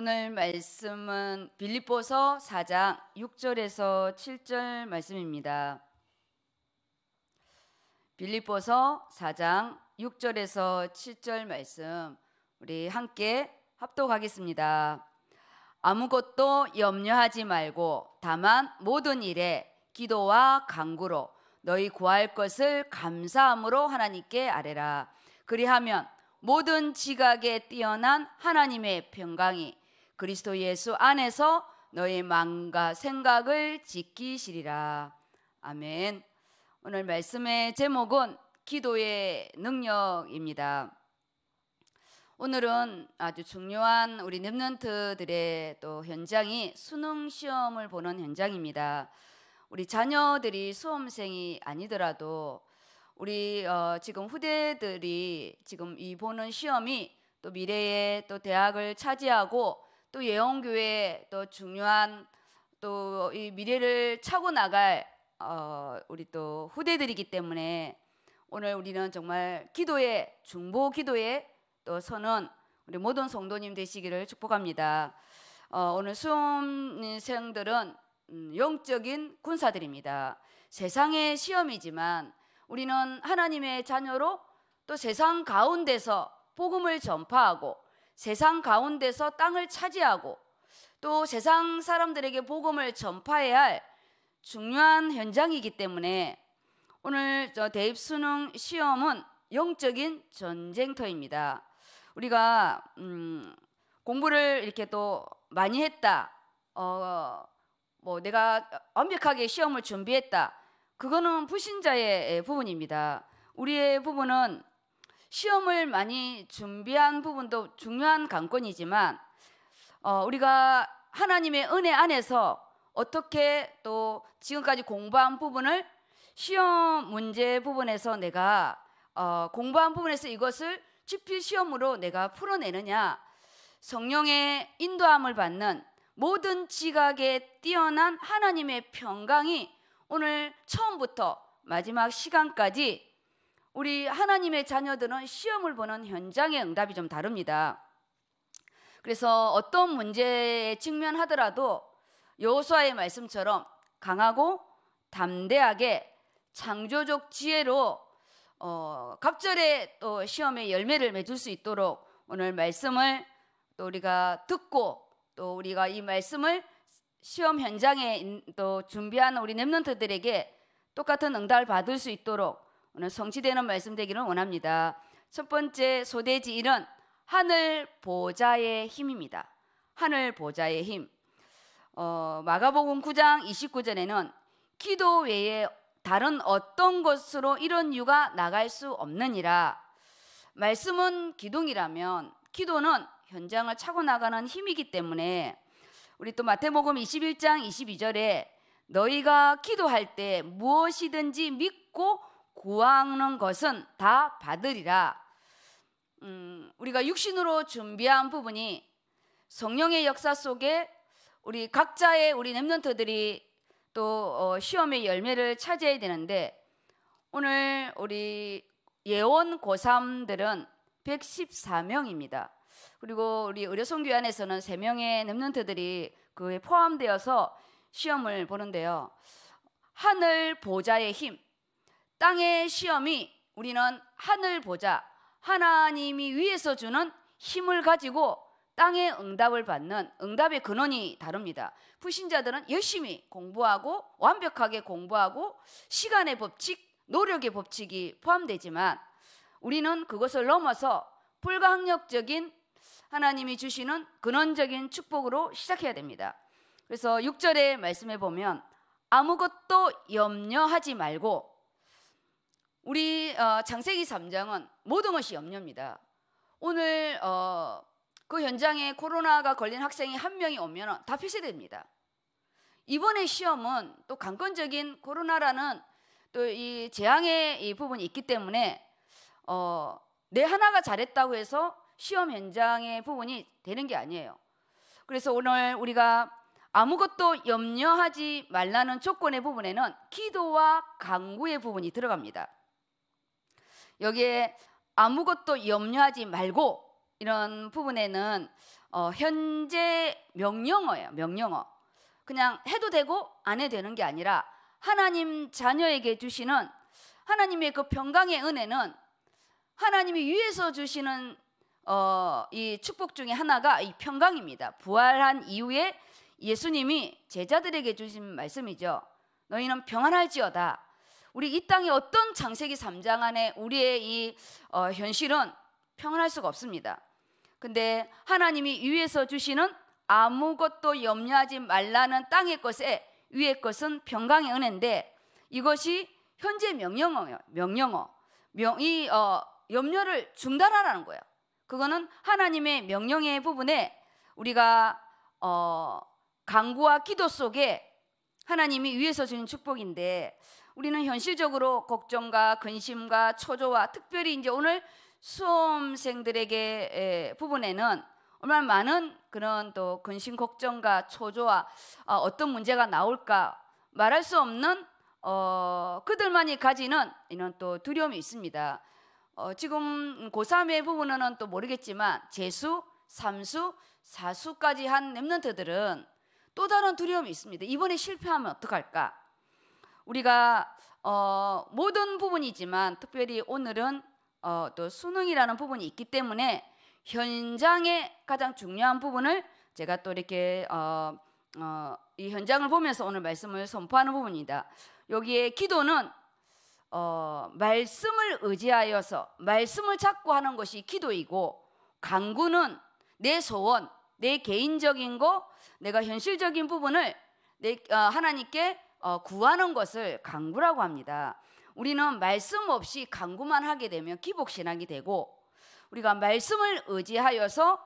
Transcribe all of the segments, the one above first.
오늘 말씀은 빌립보서 4장 6절에서 7절 말씀입니다. 빌립보서 4장 6절에서 7절 말씀 우리 함께 합독하겠습니다. 아무것도 염려하지 말고 다만 모든 일에 기도와 간구로 너희 구할 것을 감사함으로 하나님께 아뢰라. 그리하면 모든 지각에 뛰어난 하나님의 평강이 그리스도 예수 안에서 너의 마음과 생각을 지키시리라. 아멘. 오늘 말씀의 제목은 기도의 능력입니다. 오늘은 아주 중요한 우리 랩런트들의 또 현장이 수능 시험을 보는 현장입니다. 우리 자녀들이 수험생이 아니더라도 우리 어 지금 후대들이 지금 이 보는 시험이 또 미래에 또 대학을 차지하고 또 예언교회 또 중요한 또 이 미래를 차고 나갈 어, 우리 또 후대들이기 때문에 오늘 우리는 정말 기도의 중보 기도의 또 선언 우리 모든 성도님 되시기를 축복합니다. 어, 오늘 수험생들은 음, 영적인 군사들입니다. 세상의 시험이지만 우리는 하나님의 자녀로 또 세상 가운데서 복음을 전파하고 세상 가운데서 땅을 차지하고 또 세상 사람들에게 복음을 전파해야 할 중요한 현장이기 때문에 오늘 저 대입 수능 시험은 영적인 전쟁터입니다. 우리가 음, 공부를 이렇게 또 많이 했다. 어, 뭐 내가 완벽하게 시험을 준비했다. 그거는 불신자의 부분입니다. 우리의 부분은 시험을 많이 준비한 부분도 중요한 관건이지만 어, 우리가 하나님의 은혜 안에서 어떻게 또 지금까지 공부한 부분을 시험 문제 부분에서 내가 어, 공부한 부분에서 이것을 지필 시험으로 내가 풀어내느냐 성령의 인도함을 받는 모든 지각에 뛰어난 하나님의 평강이 오늘 처음부터 마지막 시간까지 우리 하나님의 자녀들은 시험을 보는 현장의 응답이 좀 다릅니다. 그래서 어떤 문제에 직면하더라도 여호수아의 말씀처럼 강하고 담대하게 창조적 지혜로 어, 갑절에 또 시험의 열매를 맺을 수 있도록 오늘 말씀을 또 우리가 듣고 또 우리가 이 말씀을 시험 현장에 또 준비한 우리 랩런트들에게 똑같은 응답을 받을 수 있도록 오늘 성취되는 말씀 되기를 원합니다. 첫 번째 소대지 일은 하늘 보좌의 힘입니다. 하늘 보좌의 힘. 어, 마가복음 9장 29절에는 기도 외에 다른 어떤 것으로 이런 유가 나갈 수 없느니라. 말씀은 기둥이라면 기도는 현장을 차고 나가는 힘이기 때문에 우리 또 마태복음 21장 22절에 너희가 기도할 때 무엇이든지 믿고 구하는 것은 다 받으리라. 음, 우리가 육신으로 준비한 부분이 성령의 역사 속에 우리 각자의 우리 랩런트들이 또 어, 시험의 열매를 차지해야 되는데 오늘 우리 예원 고3들은 114명입니다. 그리고 우리 의료선교 안에서는 3명의 랩런트들이 그에 포함되어서 시험을 보는데요. 하늘 보좌의 힘, 땅의 시험이 우리는 하늘 보자 하나님이 위에서 주는 힘을 가지고 땅의 응답을 받는 응답의 근원이 다릅니다. 불신자들은 열심히 공부하고 완벽하게 공부하고 시간의 법칙, 노력의 법칙이 포함되지만 우리는 그것을 넘어서 불가항력적인 하나님이 주시는 근원적인 축복으로 시작해야 됩니다. 그래서 6절에 말씀해 보면 아무것도 염려하지 말고 우리 어, 창세기 3장은 모든 것이 염려입니다. 오늘 어, 그 현장에 코로나가 걸린 학생이 한 명이 오면 다 폐쇄됩니다. 이번에 시험은 또 강권적인 코로나라는 또 이 재앙의 이 부분이 있기 때문에 어, 내 하나가 잘했다고 해서 시험 현장의 부분이 되는 게 아니에요. 그래서 오늘 우리가 아무것도 염려하지 말라는 조건의 부분에는 기도와 강구의 부분이 들어갑니다. 여기에 아무것도 염려하지 말고 이런 부분에는 어, 현재 명령어예요. 명령어. 그냥 해도 되고 안 해도 되는 게 아니라 하나님 자녀에게 주시는 하나님의 그 평강의 은혜는 하나님이 위에서 주시는 어, 이 축복 중에 하나가 이 평강입니다. 부활한 이후에 예수님이 제자들에게 주신 말씀이죠. 너희는 평안할지어다. 우리 이 땅의 어떤 장세기 3장 안에 우리의 이 어, 현실은 평안할 수가 없습니다. 근데 하나님이 위에서 주시는 아무것도 염려하지 말라는 땅의 것에 위의 것은 평강의 은혜인데 이것이 현재 명령어예요. 명령어. 명, 이 어, 염려를 중단하라는 거예요. 그거는 하나님의 명령의 부분에 우리가 어, 강구와 기도 속에 하나님이 위에서 주는 축복인데 우리는 현실적으로 걱정과 근심과 초조와 특별히 이제 오늘 수험생들에게 부분에는 얼마나 많은 그런 또 근심 걱정과 초조와 아, 어떤 문제가 나올까 말할 수 없는 어, 그들만이 가지는 이런 또 두려움이 있습니다. 어, 지금 고3의 부분은 또 모르겠지만 재수, 삼수, 사수까지 한 랩런트들은 또 다른 두려움이 있습니다. 이번에 실패하면 어떡할까? 우리가 어, 모든 부분이지만 특별히 오늘은 어, 또 수능이라는 부분이 있기 때문에 현장의 가장 중요한 부분을 제가 또 이렇게 어, 어, 이 현장을 보면서 오늘 말씀을 선포하는 부분입니다. 여기에 기도는 어, 말씀을 의지하여서 말씀을 찾고 하는 것이 기도이고 강구는 내 소원, 내 개인적인 거, 내가 현실적인 부분을 내, 어, 하나님께 어, 구하는 것을 강구라고 합니다. 우리는 말씀 없이 강구만 하게 되면 기복신앙이 되고 우리가 말씀을 의지하여서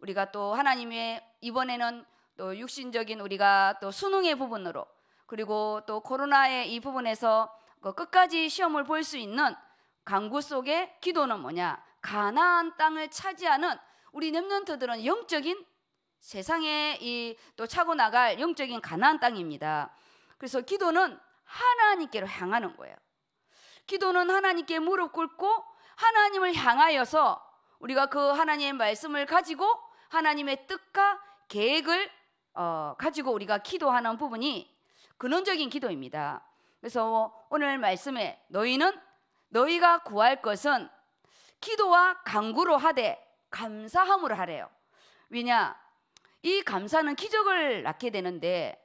우리가 또 하나님의 이번에는 또 육신적인 우리가 또 수능의 부분으로 그리고 또 코로나의 이 부분에서 그 끝까지 시험을 볼 수 있는 강구 속에 기도는 뭐냐 가나안 땅을 차지하는 우리 렘넌트들은 영적인 세상에 이 또 차고 나갈 영적인 가나안 땅입니다. 그래서 기도는 하나님께로 향하는 거예요. 기도는 하나님께 무릎 꿇고 하나님을 향하여서 우리가 그 하나님의 말씀을 가지고 하나님의 뜻과 계획을 어, 가지고 우리가 기도하는 부분이 근원적인 기도입니다. 그래서 오늘 말씀에 너희는 너희가 구할 것은 기도와 강구로 하되 감사함으로 하래요. 왜냐? 이 감사는 기적을 낳게 되는데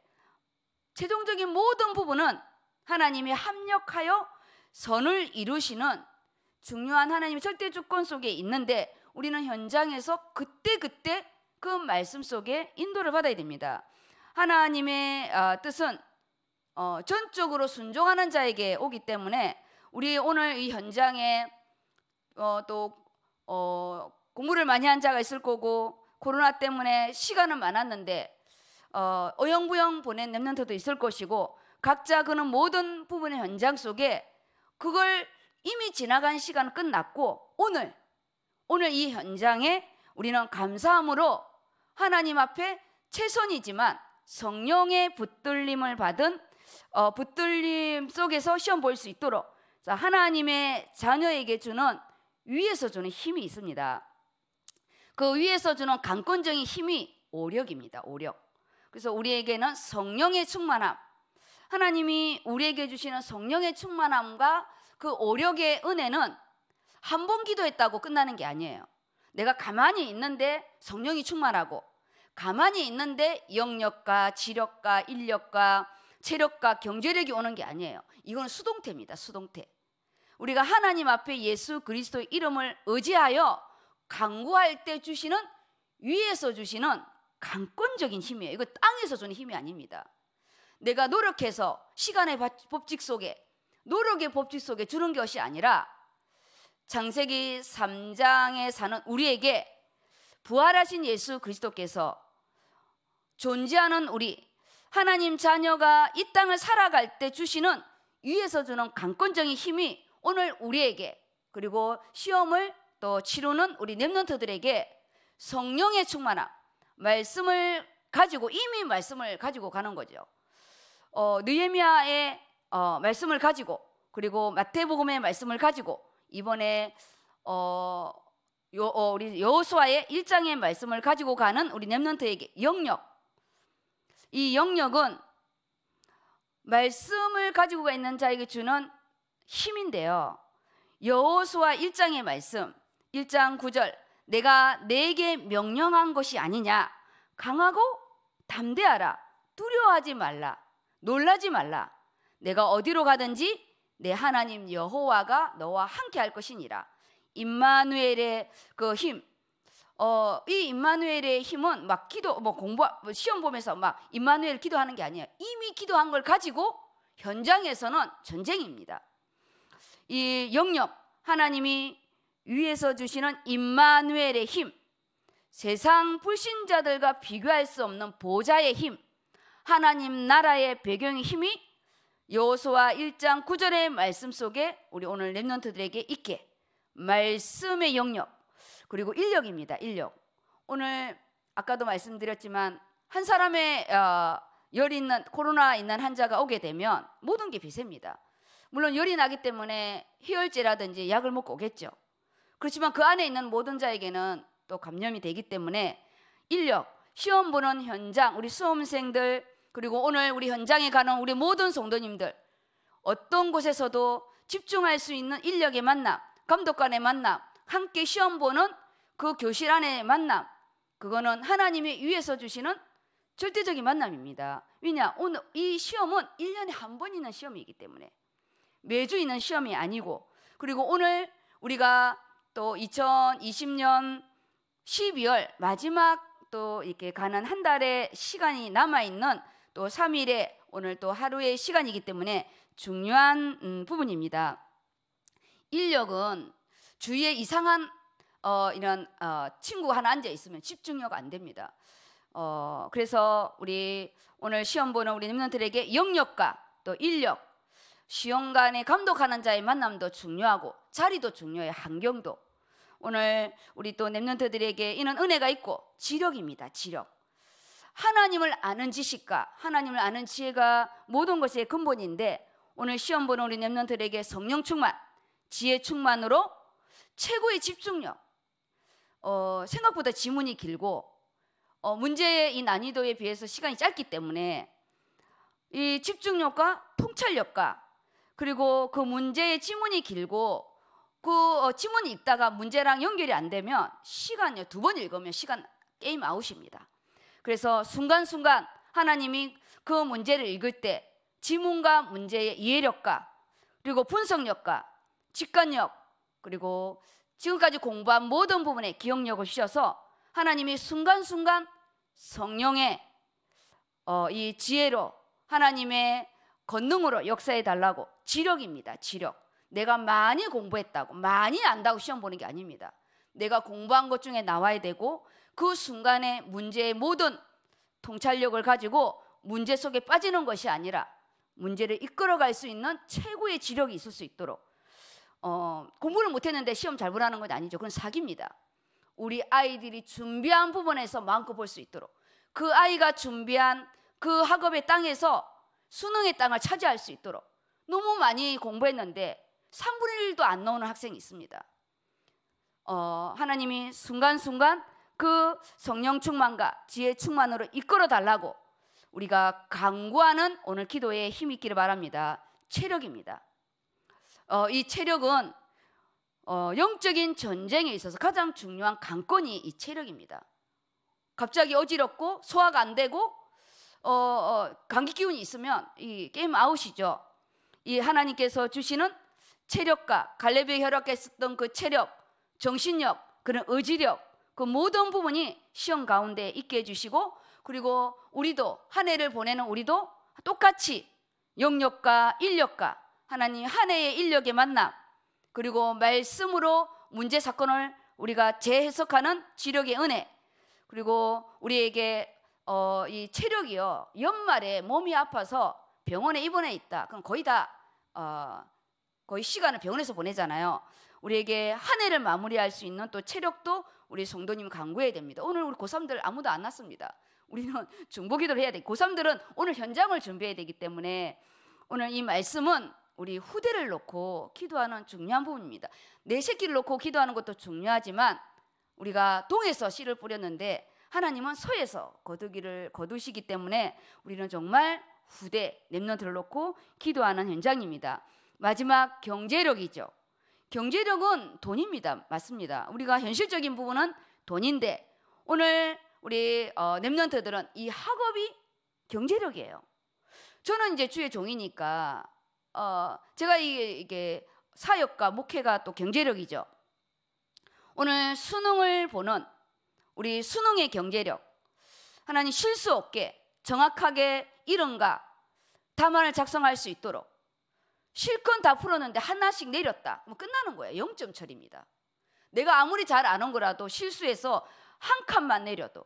최종적인 모든 부분은 하나님이 합력하여 선을 이루시는 중요한 하나님의 절대 주권 속에 있는데 우리는 현장에서 그때그때 그때 그 말씀 속에 인도를 받아야 됩니다. 하나님의 어, 뜻은 어, 전적으로 순종하는 자에게 오기 때문에 우리 오늘 이 현장에 어, 또 공부를 많이 한 자가 있을 거고 코로나 때문에 시간은 많았는데 어, 어영부영 보낸 랩런트도 있을 것이고 각자 그는 모든 부분의 현장 속에 그걸 이미 지나간 시간 끝났고 오늘 오늘 이 현장에 우리는 감사함으로 하나님 앞에 최선이지만 성령의 붙들림을 받은 어, 붙들림 속에서 시험 볼 수 있도록 하나님의 자녀에게 주는 위에서 주는 힘이 있습니다. 그 위에서 주는 강권적인 힘이 오력입니다. 오력. 그래서 우리에게는 성령의 충만함. 하나님이 우리에게 주시는 성령의 충만함과 그 오력의 은혜는 한 번 기도했다고 끝나는 게 아니에요. 내가 가만히 있는데 성령이 충만하고 가만히 있는데 영력과 지력과 인력과 체력과 경제력이 오는 게 아니에요. 이건 수동태입니다. 수동태. 우리가 하나님 앞에 예수 그리스도의 이름을 의지하여 강구할 때 주시는 위에서 주시는 강권적인 힘이에요. 이거 땅에서 주는 힘이 아닙니다. 내가 노력해서 시간의 법칙 속에 노력의 법칙 속에 주는 것이 아니라 장세기 3장에 사는 우리에게 부활하신 예수 그리스도께서 존재하는 우리 하나님 자녀가 이 땅을 살아갈 때 주시는 위에서 주는 강권적인 힘이 오늘 우리에게 그리고 시험을 또 치료는 우리 렘넌트들에게 성령의 충만함, 말씀을 가지고 이미 말씀을 가지고 가는 거죠. 어, 느헤미야의 어, 말씀을 가지고 그리고 마태복음의 말씀을 가지고 이번에 어, 요, 어, 우리 여호수아의 일장의 말씀을 가지고 가는 우리 렘넌트에게 영역 이 영역은 말씀을 가지고 있는 자에게 주는 힘인데요. 여호수아 일장의 말씀 1장 9절 내가 내게 명령한 것이 아니냐 강하고 담대하라 두려워하지 말라 놀라지 말라 내가 어디로 가든지 내 하나님 여호와가 너와 함께 할 것이니라 임마누엘의 그 힘, 어, 이 임마누엘의 힘은 막 기도, 뭐 공부, 뭐 시험 보면서 막 임마누엘 기도하는 게아니에 이미 기도한 걸 가지고 현장에서는 전쟁입니다. 이 영역, 하나님이 위에서 주시는 임마누엘의 힘, 세상 불신자들과 비교할 수 없는 보좌의 힘, 하나님 나라의 배경의 힘이 여호수아 1장 9절의 말씀 속에 우리 오늘 랩런트들에게 있게 말씀의 영역 그리고 인력입니다. 인력. 오늘 아까도 말씀드렸지만 한 사람의 어, 열이 있는 코로나 있는 환자가 오게 되면 모든 게 비셉니다. 물론 열이 나기 때문에 희열제라든지 약을 먹고 오겠죠. 그렇지만 그 안에 있는 모든 자에게는 또 감염이 되기 때문에 인력, 시험 보는 현장, 우리 수험생들, 그리고 오늘 우리 현장에 가는 우리 모든 성도님들, 어떤 곳에서도 집중할 수 있는 인력의 만남, 감독관의 만남, 함께 시험 보는 그 교실 안의 만남, 그거는 하나님이 위에서 주시는 절대적인 만남입니다. 왜냐, 오늘 이 시험은 1년에 한 번 있는 시험이기 때문에 매주 있는 시험이 아니고, 그리고 오늘 우리가 또 2020년 12월 마지막 또 이렇게 가는 한 달의 시간이 남아있는 또 3일의 오늘 또 하루의 시간이기 때문에 중요한 음, 부분입니다. 인력은 주위에 이상한 어, 이런 어, 친구 하나 앉아 있으면 집중력 안 됩니다. 어, 그래서 우리 오늘 시험 보는 우리 님들에게 영역과 또 인력 시험관에 감독하는 자의 만남도 중요하고 자리도 중요해 환경도 오늘 우리 또 랩런트들에게 이는 은혜가 있고 지력입니다 지력 하나님을 아는 지식과 하나님을 아는 지혜가 모든 것의 근본인데 오늘 시험 보는 우리 랩런트들에게 성령 충만 지혜 충만으로 최고의 집중력 어, 생각보다 지문이 길고 어, 문제의 이 난이도에 비해서 시간이 짧기 때문에 이 집중력과 통찰력과 그리고 그 문제의 지문이 길고 그 어, 지문이 있다가 문제랑 연결이 안 되면 시간요 두 번 읽으면 시간 게임 아웃입니다. 그래서 순간순간 하나님이 그 문제를 읽을 때 지문과 문제의 이해력과 그리고 분석력과 직관력 그리고 지금까지 공부한 모든 부분의 기억력을 주셔서 하나님이 순간순간 성령의 어, 이 지혜로 하나님의 권능으로 역사해 달라고 지력입니다. 지력. 내가 많이 공부했다고 많이 안다고 시험 보는 게 아닙니다. 내가 공부한 것 중에 나와야 되고 그 순간에 문제의 모든 통찰력을 가지고 문제 속에 빠지는 것이 아니라 문제를 이끌어갈 수 있는 최고의 지력이 있을 수 있도록 어, 공부를 못했는데 시험 잘 보라는 건 아니죠. 그건 사기입니다. 우리 아이들이 준비한 부분에서 마음껏 볼 수 있도록 그 아이가 준비한 그 학업의 땅에서 수능의 땅을 차지할 수 있도록 너무 많이 공부했는데 3분의 1도 안 나오는 학생이 있습니다. 어, 하나님이 순간순간 그 성령 충만과 지혜 충만으로 이끌어 달라고 우리가 강구하는 오늘 기도에 힘이 있기를 바랍니다. 체력입니다. 어, 이 체력은 어, 영적인 전쟁에 있어서 가장 중요한 강권이 이 체력입니다. 갑자기 어지럽고 소화가 안 되고 어, 어, 감기 기운이 있으면 이 게임 아웃이죠. 이 하나님께서 주시는 체력과 갈렙의혈압에었던그 체력, 정신력, 그런 의지력, 그 모든 부분이 시험 가운데 있게 해주시고 그리고 우리도 한 해를 보내는 우리도 똑같이 영역과 인력과 하나님 한 해의 인력에만나 그리고 말씀으로 문제 사건을 우리가 재해석하는 지력의 은혜 그리고 우리에게 어, 이 체력이요 연말에 몸이 아파서 병원에 입원해 있다. 그럼 거의 다 어, 거의 시간을 병원에서 보내잖아요. 우리에게 한 해를 마무리할 수 있는 또 체력도 우리 성도님 강구해야 됩니다. 오늘 우리 고3들 아무도 안 났습니다. 우리는 중보기도를 해야 돼. 고3들은 오늘 현장을 준비해야 되기 때문에 오늘 이 말씀은 우리 후대를 놓고 기도하는 중요한 부분입니다. 내 네 새끼를 놓고 기도하는 것도 중요하지만 우리가 동에서 씨를 뿌렸는데 하나님은 서에서 거두기를 거두시기 때문에 우리는 정말 후대 렘넌들을 놓고 기도하는 현장입니다. 마지막 경제력이죠. 경제력은 돈입니다. 맞습니다. 우리가 현실적인 부분은 돈인데 오늘 우리 어, 렘넌트들은 이 학업이 경제력이에요. 저는 이제 주의 종이니까 어, 제가 이게, 이게 사역과 목회가 또 경제력이죠. 오늘 수능을 보는 우리 수능의 경제력 하나님 실수 없게 정확하게 이름과 담안을 작성할 수 있도록 실컷 다 풀었는데 하나씩 내렸다. 뭐 끝나는 거예요. 0점 처리입니다. 내가 아무리 잘 아는 거라도 실수해서 한 칸만 내려도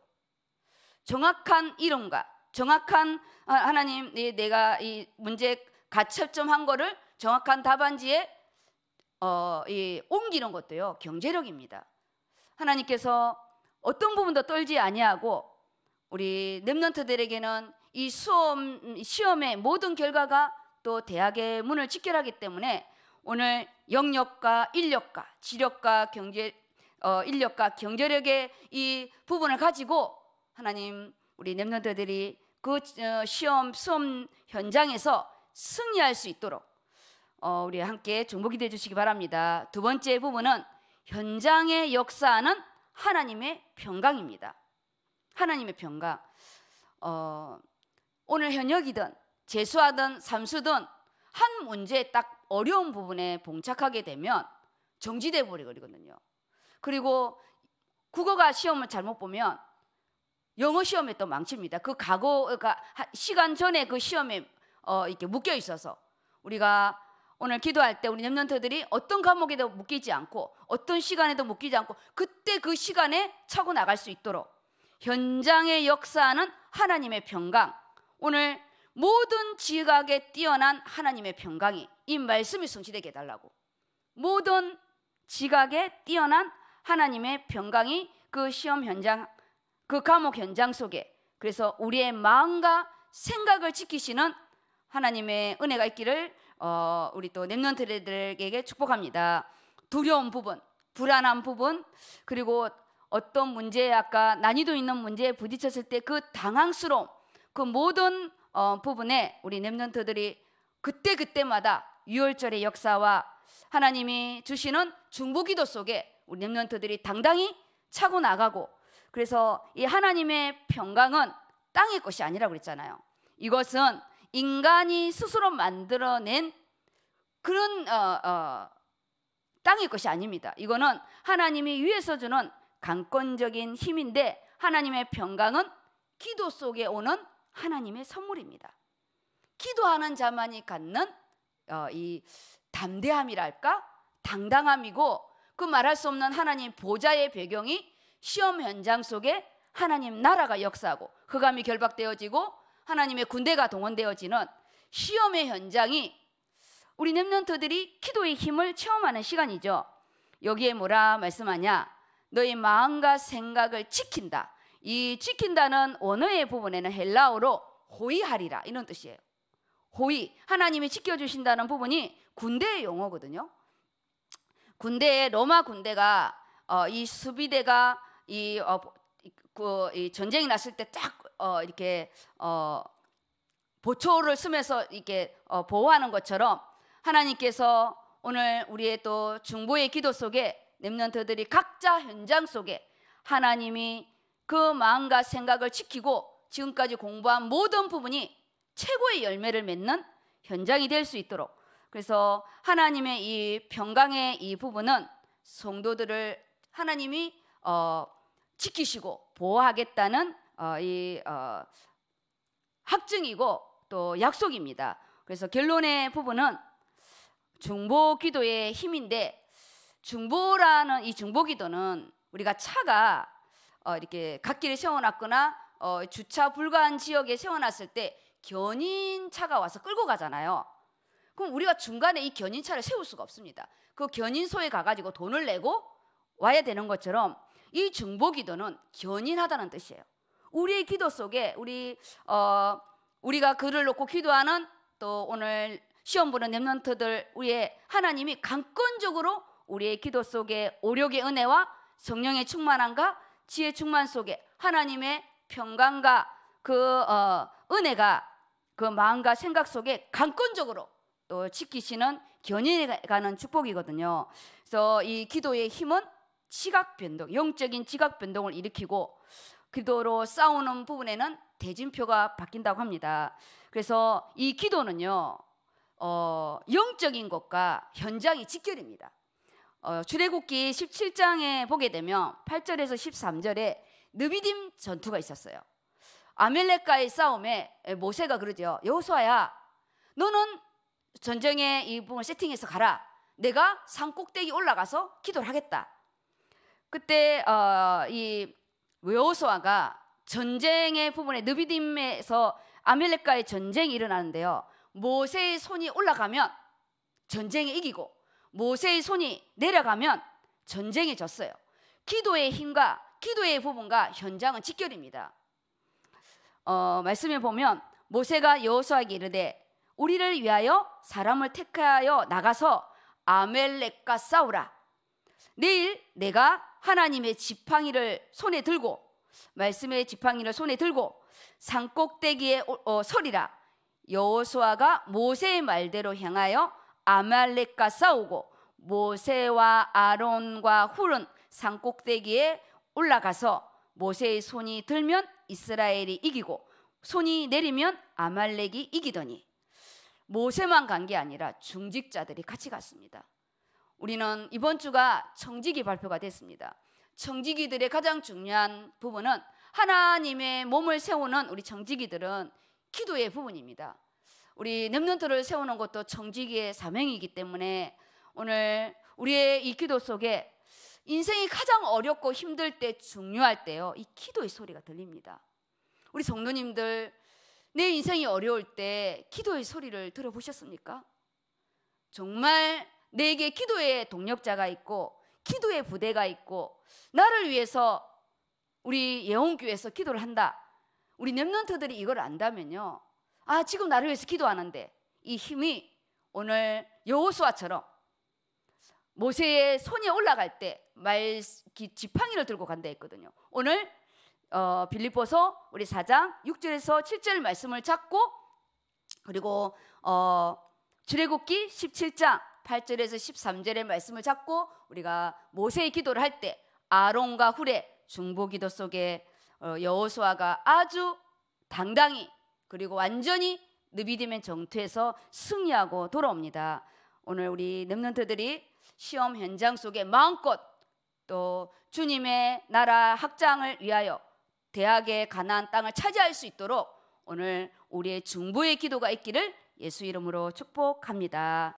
정확한 이름과 정확한 아, 하나님 내가 이 문제 가채점한 거를 정확한 답안지에 어, 이 옮기는 것도요 경제력입니다. 하나님께서 어떤 부분도 떨지 아니하고 우리 렘넌트들에게는 이 수험 시험의 모든 결과가 또 대학의 문을 직결하기 때문에 오늘 영역과 인력과 지력과 경제 어, 인력과 경제력의 이 부분을 가지고 하나님 우리 렘넌트들이 그 어, 시험 수험 현장에서 승리할 수 있도록 어, 우리 함께 중복이 되어 주시기 바랍니다. 두 번째 부분은 현장의 역사는 하나님의 평강입니다. 하나님의 평강. 어, 오늘 현역이든 재수하든 삼수든 한 문제에 딱 어려운 부분에 봉착하게 되면 정지돼 버리거든요. 그리고 국어가 시험을 잘못 보면 영어 시험에 또 망칩니다. 그 과거가 그러니까 시간 전에 그 시험에 어, 이렇게 묶여 있어서 우리가 오늘 기도할 때 우리 염년터들이 어떤 과목에도 묶이지 않고 어떤 시간에도 묶이지 않고 그때 그 시간에 차고 나갈 수 있도록 현장의 역사하는 하나님의 평강 오늘 모든 지각에 뛰어난 하나님의 평강이 이 말씀이 성취되게 해달라고 모든 지각에 뛰어난 하나님의 평강이 그 시험 현장 그 감옥 현장 속에 그래서 우리의 마음과 생각을 지키시는 하나님의 은혜가 있기를 어, 우리 또 랩런트들에게 축복합니다. 두려운 부분, 불안한 부분, 그리고 어떤 문제에 아까 난이도 있는 문제에 부딪혔을 때 그 당황스러움, 그 모든 어, 부분에 우리 랩런트들이 그때 그때마다 유월절의 역사와 하나님이 주시는 중보기도 속에 우리 렘넌트들이 당당히 차고 나가고 그래서 이 하나님의 평강은 땅의 것이 아니라고 그랬잖아요. 이것은 인간이 스스로 만들어낸 그런 어, 어, 땅일 것이 아닙니다. 이거는 하나님이 위에서 주는 강권적인 힘인데 하나님의 평강은 기도 속에 오는 하나님의 선물입니다. 기도하는 자만이 갖는 어, 이 담대함이랄까 당당함이고 그 말할 수 없는 하나님 보좌의 배경이 시험 현장 속에 하나님 나라가 역사하고 흑암이 결박되어지고 하나님의 군대가 동원되어지는 시험의 현장이 우리 렘넌터들이 기도의 힘을 체험하는 시간이죠. 여기에 뭐라 말씀하냐? 너의 마음과 생각을 지킨다. 이 지킨다는 원어의 부분에는 헬라어로 호의하리라 이런 뜻이에요. 호의 하나님이 지켜 주신다는 부분이 군대의 용어거든요. 군대의 로마 군대가 어, 이 수비대가 이, 어, 그, 이 전쟁이 났을 때딱 어, 이렇게 어, 보초를 쓰면서 이렇게 어, 보호하는 것처럼 하나님께서 오늘 우리의 또 중보의 기도 속에 렘넌트들이 각자 현장 속에 하나님이 그 마음과 생각을 지키고 지금까지 공부한 모든 부분이 최고의 열매를 맺는 현장이 될 수 있도록 그래서 하나님의 이 평강의 이 부분은 성도들을 하나님이 어, 지키시고 보호하겠다는 어, 이 어, 학증이고 또 약속입니다. 그래서 결론의 부분은 중보 기도의 힘인데 중보라는 이 중보 기도는 우리가 차가 어, 이렇게 갓길에 세워놨거나 어, 주차 불가한 지역에 세워놨을 때 견인 차가 와서 끌고 가잖아요. 그럼 우리가 중간에 이 견인 차를 세울 수가 없습니다. 그 견인소에 가가지고 돈을 내고 와야 되는 것처럼 이 중보 기도는 견인하다는 뜻이에요. 우리의 기도 속에 우리 어 우리가 그를 놓고 기도하는 또 오늘 시험 보는 렘넌트들 우리의 하나님이 강권적으로 우리의 기도 속에 오력의 은혜와 성령의 충만함과 지혜 충만 속에 하나님의 평강과 그 어, 은혜가 그 마음과 생각 속에 강권적으로 또 지키시는 견인해가는 축복이거든요. 그래서 이 기도의 힘은 지각 변동, 영적인 지각 변동을 일으키고 기도로 싸우는 부분에는 대진표가 바뀐다고 합니다. 그래서 이 기도는요, 어, 영적인 것과 현장이 직결입니다. 어, 출애굽기 17장에 보게 되면 8절에서 13절에 느비딤 전투가 있었어요. 아멜렉과의 싸움에 모세가 그러죠. 여호수아야, 너는 전쟁에 이 부분을 세팅해서 가라. 내가 산 꼭대기 올라가서 기도를 하겠다. 그때 어, 이 여호수아가 전쟁의 부분에 느비딤에서 아멜렉과의 전쟁이 일어나는데요. 모세의 손이 올라가면 전쟁에 이기고 모세의 손이 내려가면 전쟁에 졌어요. 기도의 힘과 기도의 부분과 현장은 직결입니다. 어, 말씀에 보면 모세가 여호수아에게 이르되 우리를 위하여 사람을 택하여 나가서 아멜렉과 싸우라. 내일 내가 하나님의 지팡이를 손에 들고 말씀의 지팡이를 손에 들고 산꼭대기에 어, 서리라 여호수아가 모세의 말대로 향하여 아말렉과 싸우고 모세와 아론과 훌은 산꼭대기에 올라가서 모세의 손이 들면 이스라엘이 이기고 손이 내리면 아말렉이 이기더니 모세만 간 게 아니라 중직자들이 같이 갔습니다. 우리는 이번 주가 청지기 발표가 됐습니다. 청지기들의 가장 중요한 부분은 하나님의 몸을 세우는 우리 청지기들은 기도의 부분입니다. 우리 렘넌트를 세우는 것도 청지기의 사명이기 때문에 오늘 우리의 이 기도 속에 인생이 가장 어렵고 힘들 때 중요할 때요. 이 기도의 소리가 들립니다. 우리 성도님들 내 인생이 어려울 때 기도의 소리를 들어보셨습니까? 정말 내게 기도의 동력자가 있고 기도의 부대가 있고 나를 위해서 우리 예원교회에서 기도를 한다. 우리 랩런트들이 이걸 안다면요. 아 지금 나를 위해서 기도 하는데 이 힘이 오늘 여호수아처럼 모세의 손이 올라갈 때 말 지팡이를 들고 간다 했거든요. 오늘 어, 빌리보서 우리 사장 6절에서 7절 말씀을 찾고 그리고 어, 출애굽기 17장 8절에서 13절의 말씀을 잡고 우리가 모세의 기도를 할 때 아론과 후레 중보 기도 속에 어, 여호수아가 아주 당당히 그리고 완전히 느비디맨 정투에서 승리하고 돌아옵니다. 오늘 우리 랩런트들이 시험 현장 속에 마음껏 또 주님의 나라 학장을 위하여 대학의 가나 땅을 차지할 수 있도록 오늘 우리의 중보의 기도가 있기를 예수 이름으로 축복합니다.